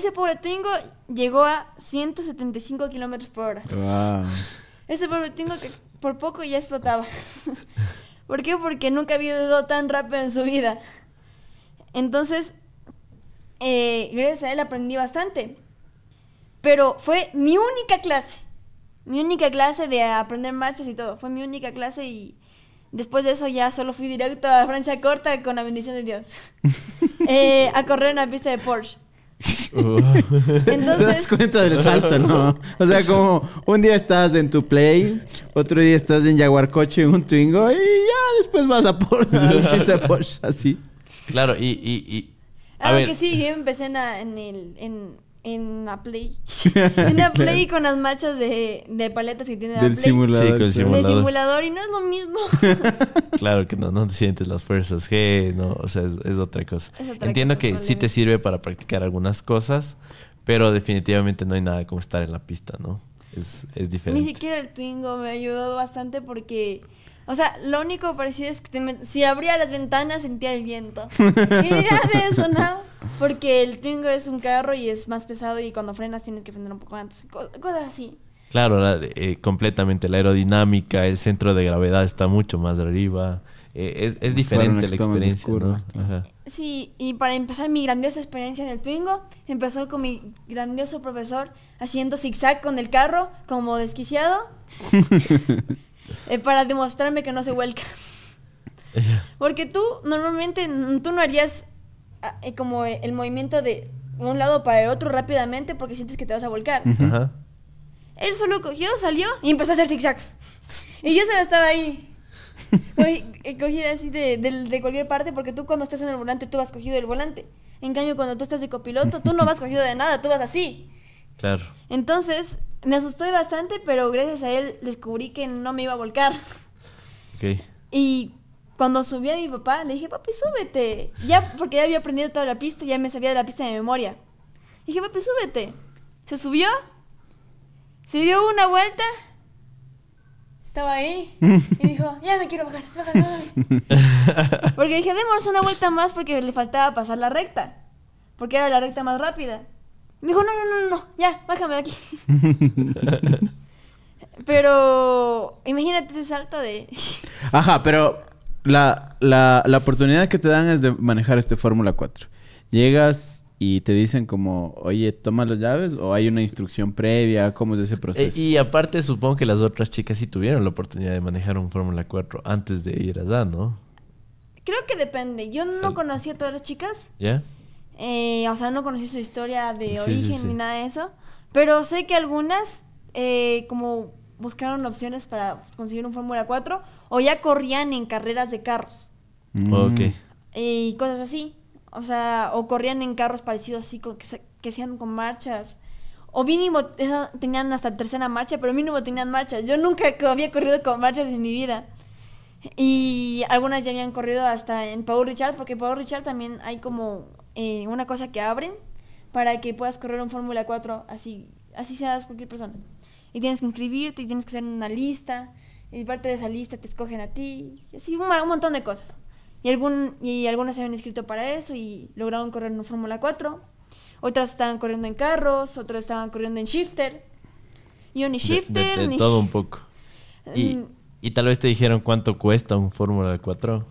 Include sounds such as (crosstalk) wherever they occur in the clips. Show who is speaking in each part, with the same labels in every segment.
Speaker 1: Ese pobre Tingo llegó a 175 kilómetros por
Speaker 2: hora.
Speaker 1: Ese pobre que por poco ya explotaba. (laughs) ¿Por qué? Porque nunca había ido tan rápido en su vida. Entonces, eh, gracias a él aprendí bastante. Pero fue mi única clase. Mi única clase de aprender marchas y todo. Fue mi única clase y después de eso ya solo fui directo a Francia Corta con la bendición de Dios. (laughs) Eh, a correr en la pista de Porsche.
Speaker 2: Entonces... Te das cuenta del salto, ¿no? O sea, como un día estás en tu play, otro día estás en Jaguarcoche, en un Twingo, y ya después vas a por (laughs) Porsche así. Claro, y, y, y a ah, ver. que
Speaker 1: sí, yo empecé en, el, en en la Play. (laughs) en la Play con las machas de, paletas que tiene la Del Simulador, el simulador. Del simulador y no es lo mismo. (laughs)
Speaker 2: claro que no, no te sientes las fuerzas G, no, o sea, es, otra cosa. Entiendo que sí te sirve para practicar algunas cosas, pero definitivamente no hay nada como estar en la pista, ¿no? Es, es diferente. Ni siquiera
Speaker 1: el Twingo me ayudó bastante porque o sea, lo único parecido es que si abría las ventanas sentía el viento. (laughs) y idea de eso, ¿no? Porque el Twingo es un carro y es más pesado y cuando frenas tienes que frenar un poco antes. Cosas así.
Speaker 2: Claro, eh, completamente. La aerodinámica, el centro de gravedad está mucho más arriba. Eh, es, diferente la experiencia.
Speaker 1: Sí, y para empezar mi grandiosa experiencia en el Twingo, empezó con mi grandioso profesor haciendo zigzag con el carro como desquiciado.
Speaker 2: (laughs)
Speaker 1: Eh, para demostrarme que no se vuelca (laughs) Porque tú normalmente tú no harías ah, eh, como eh, el movimiento de un lado para el otro rápidamente porque sientes que te vas a volcar. Ajá. Él solo cogió, salió y empezó a hacer zigzags. Y yo solo estaba ahí. Cogida así de, de, cualquier parte, porque tú cuando estás en el volante, tú vas cogido del volante. En cambio, cuando tú estás de copiloto, tú no vas cogido de nada, tú vas así. Claro. Entonces, me asusté bastante, pero gracias a él descubrí que no me iba a volcar. Y cuando subí a mi papá, le dije, papi, súbete. Ya, porque ya había aprendido toda la pista, ya me sabía de la pista de memoria. Le dije, papi, súbete. Se subió, se dio una vuelta, estaba ahí y dijo, (laughs) ya me quiero bajar,
Speaker 2: (laughs)
Speaker 1: Porque dije, démonos una vuelta más porque le faltaba pasar la recta, porque era la recta más rápida. Me dijo, no, no, no, no, ya, bájame de aquí. (laughs) pero imagínate ese salto de...
Speaker 2: (laughs) Ajá, pero la, oportunidad que te dan es de manejar este Fórmula 4. Llegas y te dicen como, oye, toma las llaves o hay una instrucción previa, ¿cómo es ese eh, proceso? y aparte supongo que las otras chicas sí tuvieron la oportunidad de manejar un Fórmula 4 antes de ir allá, ¿no?
Speaker 1: Creo que depende. Yo no conocía a todas las chicas. ¿Ya? Eh, o sea, no conocí su historia de origen ni nada de eso. Pero sé que algunas, eh, como buscaron opciones para conseguir un Fórmula 4, o ya corrían en carreras de carros. Mm. Ok. Y cosas así. O sea, o corrían en carros parecidos así, que, hacían que sean con marchas. O mínimo, tenían hasta tercera marcha, pero mínimo tenían marchas, Yo nunca había corrido con marchas en mi vida. Y algunas ya habían corrido hasta en Paul Richard, porque Paul Richard también hay como eh, una cosa que abren para que puedas correr un Fórmula 4, así, así seas cualquier persona. Y tienes que inscribirte y tienes que hacer una lista, y parte de esa lista te escogen a ti, y así un, montón de cosas. Y, algún, y algunas se habían inscrito para eso y lograron correr un Fórmula 4. Otras estaban corriendo en carros, otras estaban corriendo en shifter. Yo ni shifter, Todo un poco. (laughs) Mm.
Speaker 2: Y, tal vez te dijeron cuánto cuesta un Fórmula 4.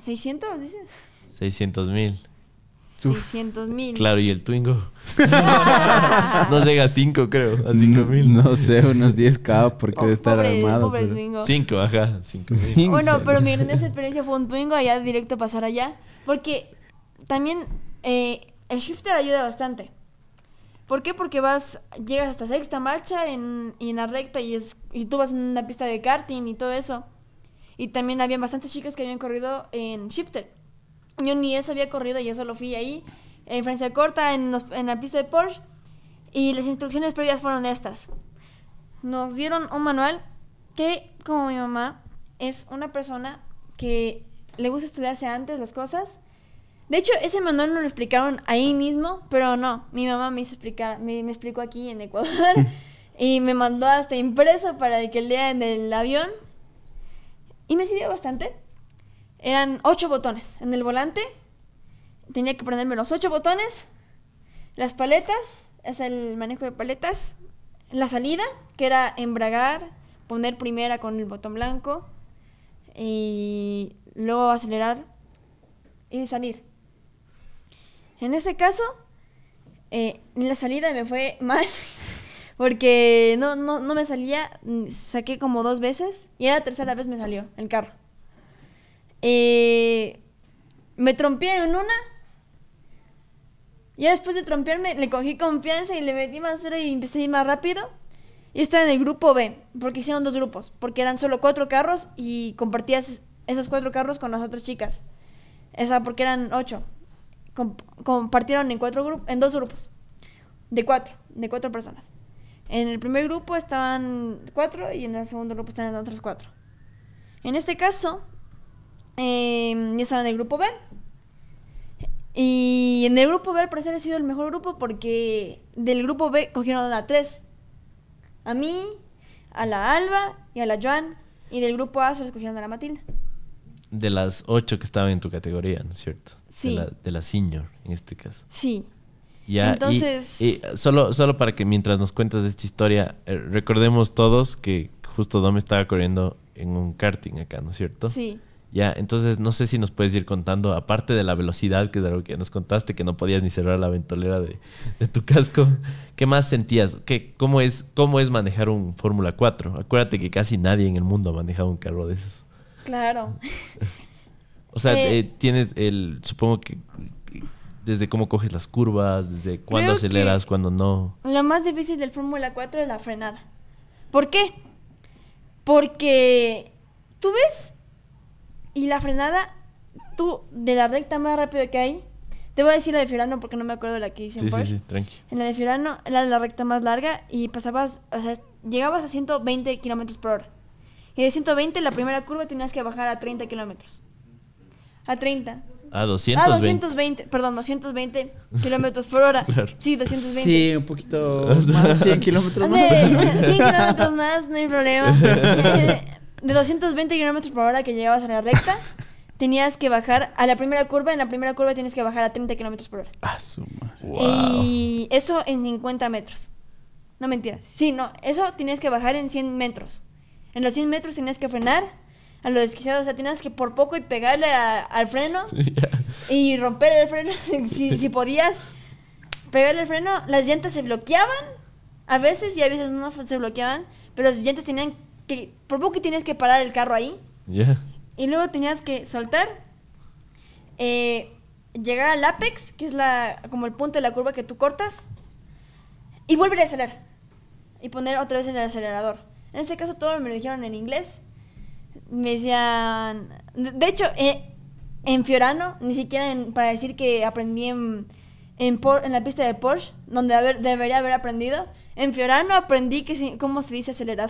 Speaker 1: 600, dices.
Speaker 2: 600 mil. 600 mil. Claro, y el Twingo. (laughs) no llega a 5, creo. A 5 mil. No, sé, unos 10k porque oh, debe estar armado. 5, ajá. 5 Bueno, pero mi esa
Speaker 1: experiencia fue un Twingo allá directo pasar allá. Porque también eh, el shifter ayuda bastante. ¿Por qué? Porque vas, llegas hasta sexta marcha y en la recta y, es, y tú vas en una pista de karting y todo eso. Y también había bastantes chicas que habían corrido en Shifter. Yo ni eso había corrido, y yo lo fui ahí, en Francia Corta, en, la pista de Porsche. Y las instrucciones previas fueron estas. Nos dieron un manual que, como mi mamá, es una persona que le gusta estudiarse antes las cosas. De hecho, ese manual no lo explicaron ahí mismo, pero no, mi mamá me hizo explicar, me, explicó aquí en Ecuador (laughs) y me mandó hasta impreso para que lea en el avión y me sirvió bastante. Eran ocho botones en el volante. Tenía que prenderme los ocho botones. Las paletas, es el manejo de paletas. La salida, que era embragar, poner primera con el botón blanco. Y luego acelerar y salir. En este caso, eh, la salida me fue (laughs) mal. Porque no, no, no me salía, mm, saqué como dos veces y a la tercera vez me salió el carro. Eh, me me en una. Y después de trompearme, le cogí confianza y le metí más cero y empecé a ir más rápido. Y estaba en el grupo B, porque hicieron dos grupos, porque eran solo cuatro carros y compartías esos cuatro carros con las otras chicas. Esa, porque eran ocho. compartieron en, cuatro en dos grupos, de cuatro, de cuatro personas. En el primer grupo estaban cuatro y en el segundo grupo estaban otros cuatro. En este caso, em, yo estaba en el grupo B. Y en el grupo B al parecer ha sido el mejor grupo porque del grupo B cogieron a tres. A mí, a la Alba y a la Joan. Y del grupo A solo escogieron a la Matilda.
Speaker 2: De las ocho que estaban en tu categoría, ¿no es cierto? Sí. De la, de la senior, en este caso. Sí. ¿ya? Y, solo, solo para que mientras nos cuentas esta historia, eh, recordemos todos que justo Dom estaba corriendo en un karting acá, ¿no es cierto? Sí. Ya, entonces no sé si nos puedes ir contando, aparte de la velocidad, que es algo que nos contaste, que no podías ni cerrar la ventolera de, tu casco, (laughs) ¿qué más sentías? ¿Qué, cómo, es, ¿Cómo es manejar un Fórmula 4? Acuérdate que casi nadie en el mundo ha manejado un carro de esos. Claro. (laughs) o sea, eh, eh, tienes el, supongo que desde cómo coges las curvas, desde cuándo aceleras, cuándo no.
Speaker 1: Lo más difícil del Fórmula 4 es la frenada. ¿Por qué? Porque tú ves y la frenada, tú de la recta más rápida que hay, te voy a decir la de Fiorano porque no me acuerdo la que hice. Sí, sí, sí, tranqui. En la de Fiorano era la recta más larga y pasabas, o sea, llegabas a 120 kilómetros por hora. Y de 120 la primera curva tenías que bajar a 30 kilómetros. A 30.
Speaker 2: A 220. A
Speaker 1: 220, perdón, 220 kilómetros por hora. Sí, 220.
Speaker 2: Sí, un poquito (laughs) más, 100 kilómetros más. 100 kilómetros
Speaker 1: más, no hay problema. (laughs) De 220 kilómetros por hora que llegabas a la recta, tenías que bajar a la primera curva. En la primera curva tienes que bajar a 30 kilómetros por hora. Ah, Y eso en 50 metros. No mentira. Sí, no. Eso tienes que bajar en 100 metros. En los 100 metros tienes que frenar a lo desquiciado. O sea, tenías que por poco y pegarle al freno (laughs) y romper el freno (laughs) si, podías. Pegarle el freno, las llantas se bloqueaban a veces y a veces no se bloqueaban, pero las llantas tenían que, por poco tienes que parar el carro ahí. Y luego tenías que soltar, eh, llegar al apex, que es la, como el punto de la curva que tú cortas, y volver a acelerar. Y poner otra vez el acelerador. En este caso todo me lo dijeron en inglés, me decían, de hecho, eh, en Fiorano, ni siquiera para decir que aprendí en, en, en, la pista de Porsche, donde debería haber aprendido, en Fiorano aprendí que, cómo se dice acelerado.